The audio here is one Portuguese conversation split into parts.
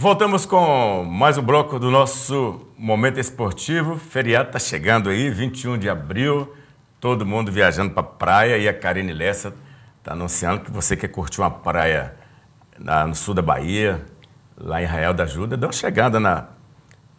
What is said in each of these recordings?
Voltamos com mais um bloco do nosso Momento Esportivo. Feriado está chegando aí, 21 de abril, todo mundo viajando para praia e a Karine Lessa está anunciando que você quer curtir uma praia na, no sul da Bahia, lá em Arraial da Ajuda, dá uma chegada na,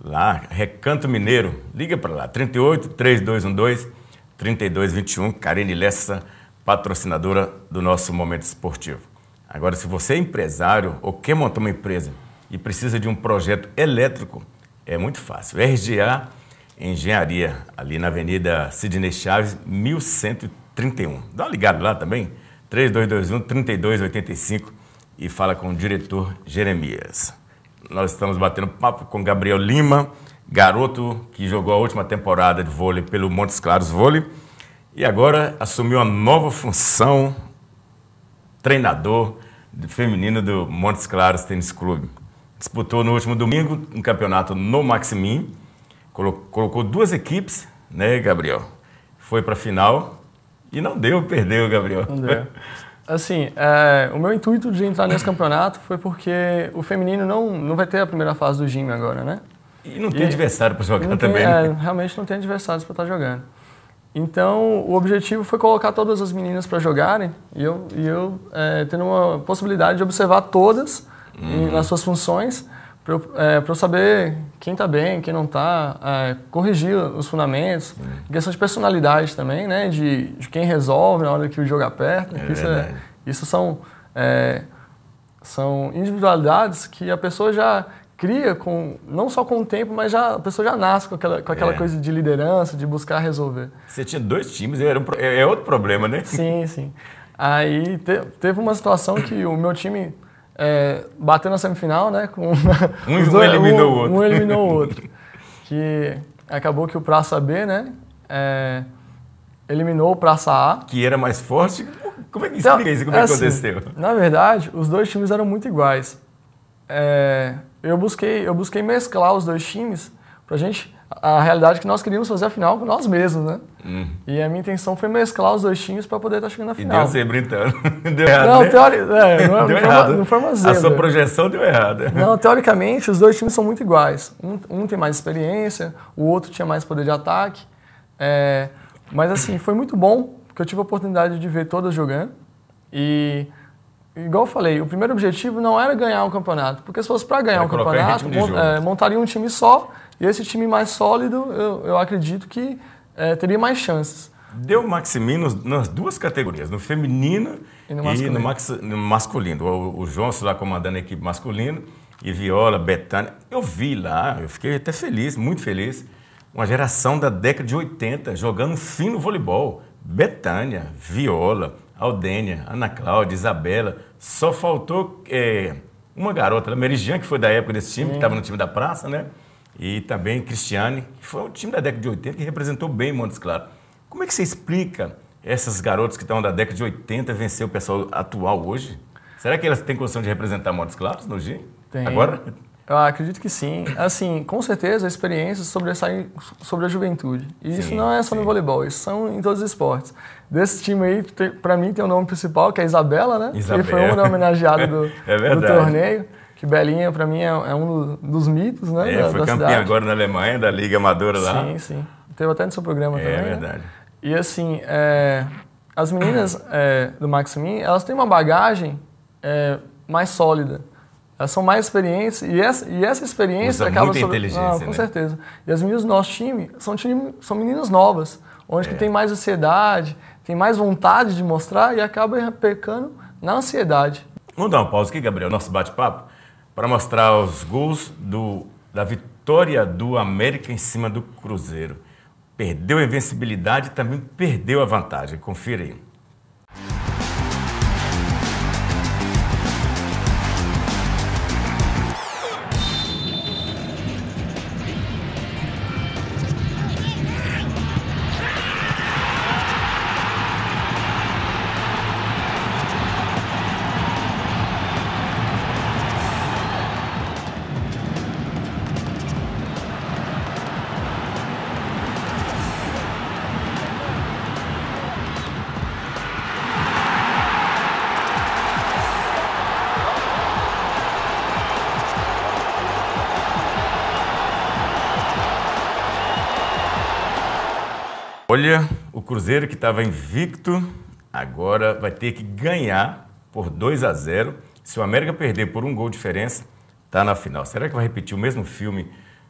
lá, Recanto Mineiro. Liga para lá, 38 3212 3221, Karine Lessa, patrocinadora do nosso Momento Esportivo. Agora, se você é empresário ou quer montar uma empresa, e precisa de um projeto elétrico, é muito fácil. RGA Engenharia, ali na Avenida Sidney Chaves, 1131. Dá uma ligada lá também, 3221-3285 e fala com o diretor Jeremias. Nós estamos batendo papo com Gabriel Lima, garoto que jogou a última temporada de vôlei pelo Montes Claros Vôlei e agora assumiu uma nova função, treinador feminino do Montes Claros Tênis Clube disputou no último domingo um campeonato no Maximin, colocou duas equipes, né, Gabriel? Foi para a final e não deu, perdeu, Gabriel. Não deu. Assim, é, o meu intuito de entrar nesse campeonato foi porque o feminino não, não vai ter a primeira fase do gym agora, né? E não tem e adversário para jogar tem, também. É, né? realmente não tem adversários para estar tá jogando. Então, o objetivo foi colocar todas as meninas para jogarem e eu, e eu é, tendo uma possibilidade de observar todas uhum. nas suas funções para eu, é, eu, saber quem está bem, quem não está, é, corrigir os fundamentos, uhum. questão de personalidade também, né? De, de, quem resolve na hora que o jogo aperta. É isso, é isso, são, é, são individualidades que a pessoa já cria com não só com o tempo, mas já a pessoa já nasce com aquela, com aquela é. coisa de liderança, de buscar resolver. Você tinha dois times, era um, é, é outro problema, né? Sim, sim. Aí te, teve uma situação que o meu time é, bateu na semifinal, né? Com um, dois, eliminou um, o outro. Um eliminou o outro. que acabou que o Praça B, né? É, eliminou o Praça A. Que era mais forte? Como é que então, explica isso? Como é, é assim, que aconteceu? Na verdade, os dois times eram muito iguais. É, eu, busquei, eu busquei mesclar os dois times para a gente a realidade que nós queríamos fazer a final com nós mesmos, né? Hum. E a minha intenção foi mesclar os dois times para poder estar tá chegando na final. E deu sempre, então. Deu errado, não, né? é, não, é, deu não errado. não foi uma zebra. A sua projeção deu errada. Não, teoricamente, os dois times são muito iguais. Um, um tem mais experiência, o outro tinha mais poder de ataque. É... Mas, assim, foi muito bom, porque eu tive a oportunidade de ver todas jogando. E igual eu falei, o primeiro objetivo não era ganhar um campeonato, porque se fosse para ganhar era é um campeonato, mont, é, montaria um time só, e esse time mais sólido, eu, eu acredito que é, teria mais chances. Deu Maximino nas duas categorias, no feminino e no masculino. E no max, no masculino. O, o João lá comandando a equipe masculina, e Viola, Betânia. Eu vi lá, eu fiquei até feliz, muito feliz, uma geração da década de 80 jogando fino voleibol. Betânia, Viola, Aldênia, Ana Cláudia, Isabela. Só faltou é, uma garota, a né? Merijan, que foi da época desse time, Sim. que estava é. no time da praça, né? E também Cristiane, que foi o time da década de 80 que representou bem Montes Claros. Como é que você explica essas garotas que estão da década de 80 vencer o pessoal atual hoje? Será que elas têm condição de representar Montes Claros no G? Tem. Agora? Eu acredito que sim. Assim, com certeza a experiência sobressai sobre a juventude. E sim, isso não é só sim. no voleibol, isso são em todos os esportes. Desse time aí, para mim tem o um nome principal, que é a Isabela, né? Isabela. Que foi uma homenageada do, é do torneio que Belinha para mim é, é um dos mitos, né? É, da, foi da campeã cidade. agora na Alemanha da Liga Amadora lá. Sim, sim. Teve até no seu programa é, também. É verdade. Né? E assim, é, as meninas é, do Maximin, elas têm uma bagagem é, mais sólida. Elas são mais experientes e essa, e essa experiência Usa acaba muita sobre... inteligência, ah, né? com né? certeza. E as meninas do nosso time são, time, são meninas novas, onde é. que tem mais ansiedade, tem mais vontade de mostrar e acaba pecando na ansiedade. Vamos dar uma pausa aqui, Gabriel, nosso bate-papo, para mostrar os gols do, da vitória do América em cima do Cruzeiro. Perdeu a invencibilidade e também perdeu a vantagem. Confira aí. Olha, o Cruzeiro que estava invicto agora vai ter que ganhar por 2 a 0. Se o América perder por um gol de diferença, tá na final. Será que vai repetir o mesmo filme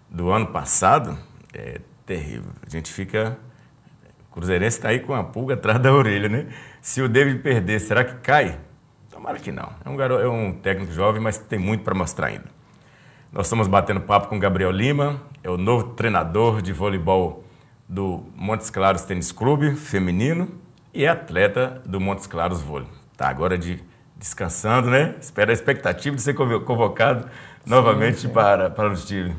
do ano passado? É terrível. A gente fica o Cruzeirense está aí com a pulga atrás da orelha, né? Se o David perder, será que cai? Tomara que não. É um, garoto, é um técnico jovem, mas tem muito para mostrar ainda. Nós estamos batendo papo com Gabriel Lima, é o novo treinador de voleibol do Montes Claros Tênis Clube feminino e atleta do Montes Claros Vôlei. Tá agora de descansando, né? Espera a expectativa de ser convocado sim, novamente sim. Para, para o time.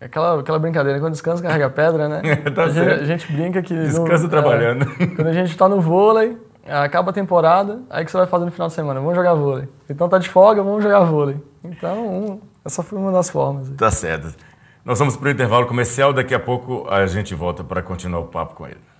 É aquela, aquela brincadeira, quando descansa, carrega pedra, né? tá a, gente, a, gente, brinca que... Descansa no, é, trabalhando. É, quando a gente está no vôlei, acaba a temporada, aí que você vai fazer no final de semana? Vamos jogar vôlei. Então tá de folga, vamos jogar vôlei. Então, um, essa foi uma das formas. Tá certo. Nós vamos para o intervalo comercial, daqui a pouco a gente volta para continuar o papo com ele.